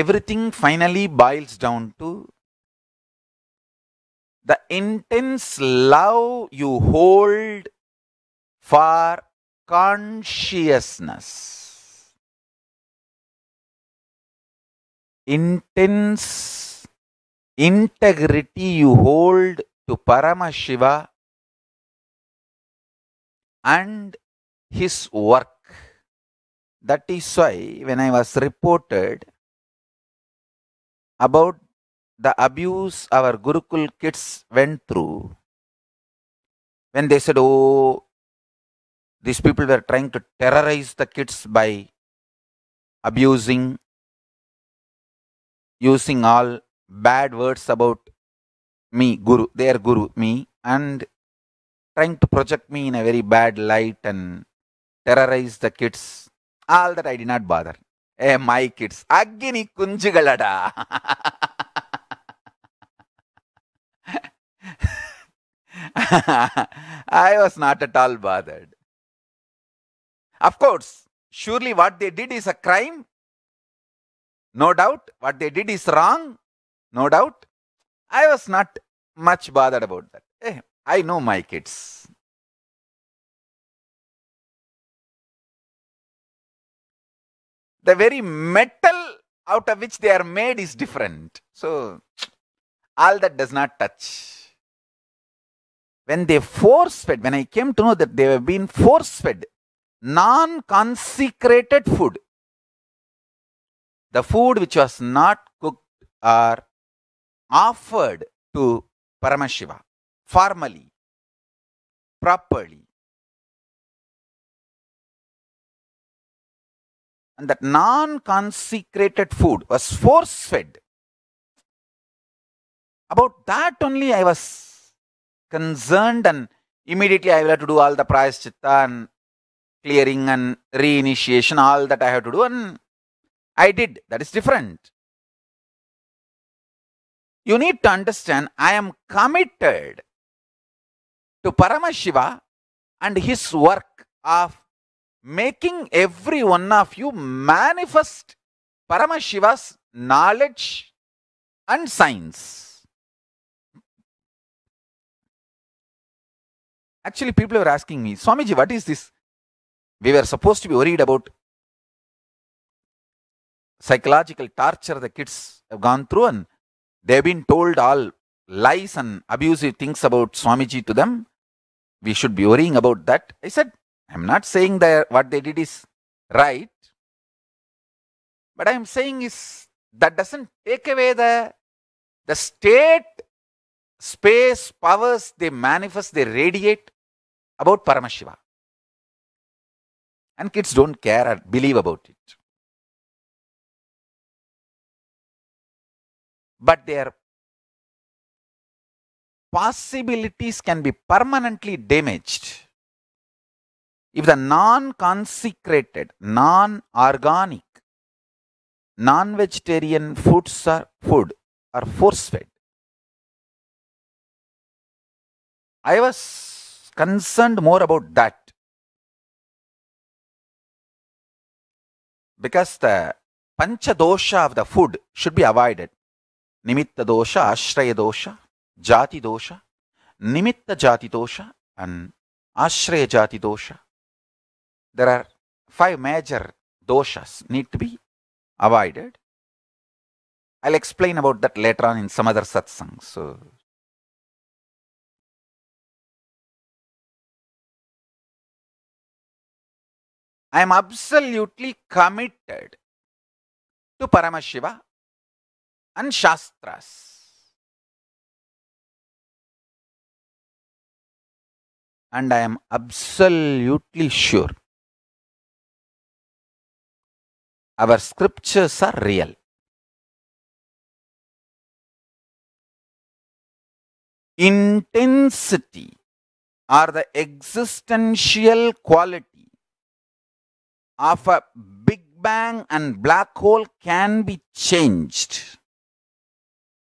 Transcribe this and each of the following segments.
everything finally boils down to the intense love you hold for consciousness. Intense integrity you hold to Paramashiva and his work. That is why when I was reported, about the abuse our Gurukul kids went through when they said, Oh, these people were trying to terrorize the kids by abusing, using all bad words about me, Guru, their Guru, me, and trying to project me in a very bad light and terrorize the kids. All that I did not bother. ഏ my kids അഗ്നി കുഞ്ചുകളടാ I was not at all bothered. Of course, surely what they did is a crime. No doubt. What they did is wrong. No doubt. I was not much bothered about that. Eh, I know my kids. the very metal out of which they are made is different. So, all that does not touch. When they force fed, when I came to know that they have been force fed non consecrated food, the food which was not cooked or offered to Paramashiva formally, properly, and that non-consecrated food was force-fed. About that only I was concerned and immediately I will have to do all the prayaschitta and clearing and reinitiation, all that I have to do and I did. That is different. You need to understand I am committed to Paramashiva and his work of making every one of you manifest Paramashiva's knowledge and science. Actually, people were asking me, Swamiji, what is this? We were supposed to be worried about psychological torture the kids have gone through and they've been told all lies and abusive things about Swamiji to them. We should be worrying about that. I said, I am not saying that what they did is right, but I am saying is that doesn't take away the, the state space powers they manifest, they radiate about Paramashiva. And kids don't care or believe about it. But their possibilities can be permanently damaged If the non-consecrated, non-organic, non-vegetarian foods are food are force-fed. I was concerned more about that because the pancha dosha of the food should be avoided. Nimitta dosha, ashraya dosha, jati dosha, nimitta jati dosha, and ashraya jati dosha. there are five major doshas need to be avoided. I'll explain about that later on in some other satsang. So, I am absolutely committed to Paramashiva and Shastras. And I am absolutely sure Our scriptures are real. Intensity or the existential quality of a big bang and black hole can be changed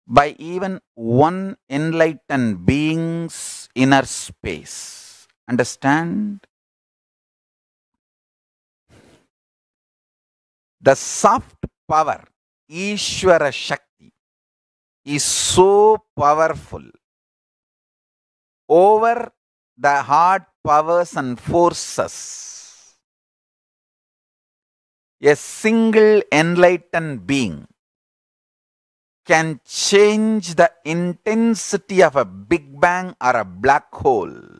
by even one enlightened being's inner space. Understand? The soft power, Ishvara Shakti, is so powerful over the hard powers and forces. A single enlightened being can change the intensity of a big bang or a black hole